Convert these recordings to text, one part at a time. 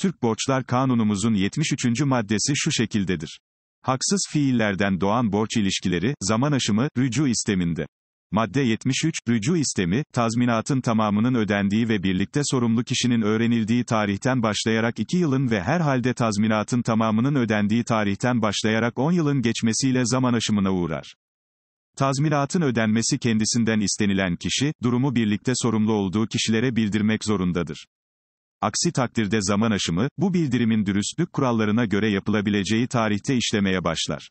Türk Borçlar Kanunumuzun 73. maddesi şu şekildedir. Haksız fiillerden doğan borç ilişkileri, zaman aşımı, rücu isteminde. Madde 73, rücu istemi, tazminatın tamamının ödendiği ve birlikte sorumlu kişinin öğrenildiği tarihten başlayarak 2 yılın ve herhalde tazminatın tamamının ödendiği tarihten başlayarak 10 yılın geçmesiyle zaman aşımına uğrar. Tazminatın ödenmesi kendisinden istenilen kişi, durumu birlikte sorumlu olduğu kişilere bildirmek zorundadır. Aksi takdirde zaman aşımı, bu bildirimin dürüstlük kurallarına göre yapılabileceği tarihte işlemeye başlar.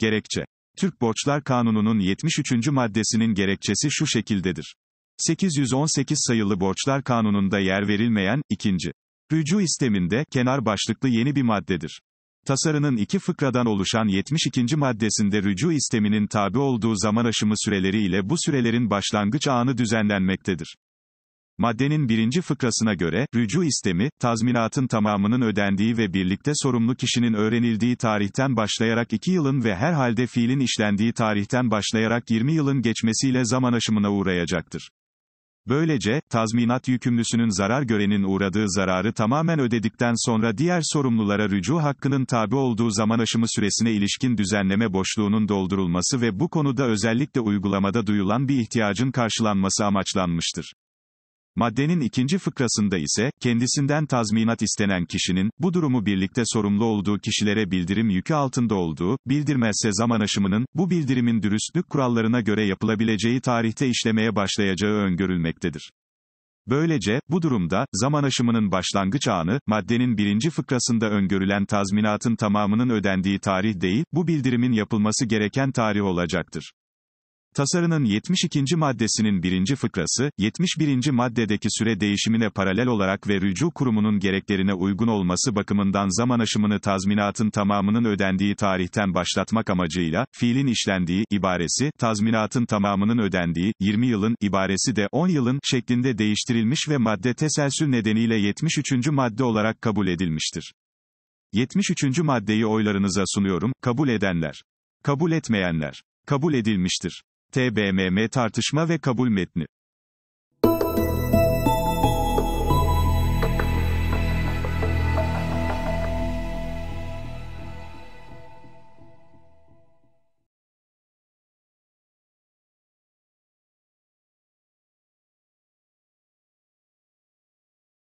Gerekçe Türk Borçlar Kanunu'nun 73. maddesinin gerekçesi şu şekildedir. 818 sayılı Borçlar Kanunu'nda yer verilmeyen, ikinci. Rücu isteminde, kenar başlıklı yeni bir maddedir. Tasarının iki fıkradan oluşan 72. maddesinde rücu isteminin tabi olduğu zaman aşımı süreleri ile bu sürelerin başlangıç anı düzenlenmektedir. Maddenin birinci fıkrasına göre, rücu istemi, tazminatın tamamının ödendiği ve birlikte sorumlu kişinin öğrenildiği tarihten başlayarak 2 yılın ve herhalde fiilin işlendiği tarihten başlayarak 20 yılın geçmesiyle zaman aşımına uğrayacaktır. Böylece, tazminat yükümlüsünün zarar görenin uğradığı zararı tamamen ödedikten sonra diğer sorumlulara rücu hakkının tabi olduğu zaman aşımı süresine ilişkin düzenleme boşluğunun doldurulması ve bu konuda özellikle uygulamada duyulan bir ihtiyacın karşılanması amaçlanmıştır. Maddenin ikinci fıkrasında ise, kendisinden tazminat istenen kişinin, bu durumu birlikte sorumlu olduğu kişilere bildirim yükü altında olduğu, bildirmezse zaman aşımının, bu bildirimin dürüstlük kurallarına göre yapılabileceği tarihte işlemeye başlayacağı öngörülmektedir. Böylece, bu durumda, zaman aşımının başlangıç anı, maddenin birinci fıkrasında öngörülen tazminatın tamamının ödendiği tarih değil, bu bildirimin yapılması gereken tarih olacaktır. Tasarının 72. maddesinin 1. fıkrası, 71. maddedeki süre değişimine paralel olarak ve rücu kurumunun gereklerine uygun olması bakımından zaman aşımını tazminatın tamamının ödendiği tarihten başlatmak amacıyla, fiilin işlendiği, ibaresi, tazminatın tamamının ödendiği, 20 yılın, ibaresi de 10 yılın, şeklinde değiştirilmiş ve madde teselsül nedeniyle 73. madde olarak kabul edilmiştir. 73. maddeyi oylarınıza sunuyorum, kabul edenler. Kabul etmeyenler. Kabul edilmiştir. TBMM tartışma ve kabul metni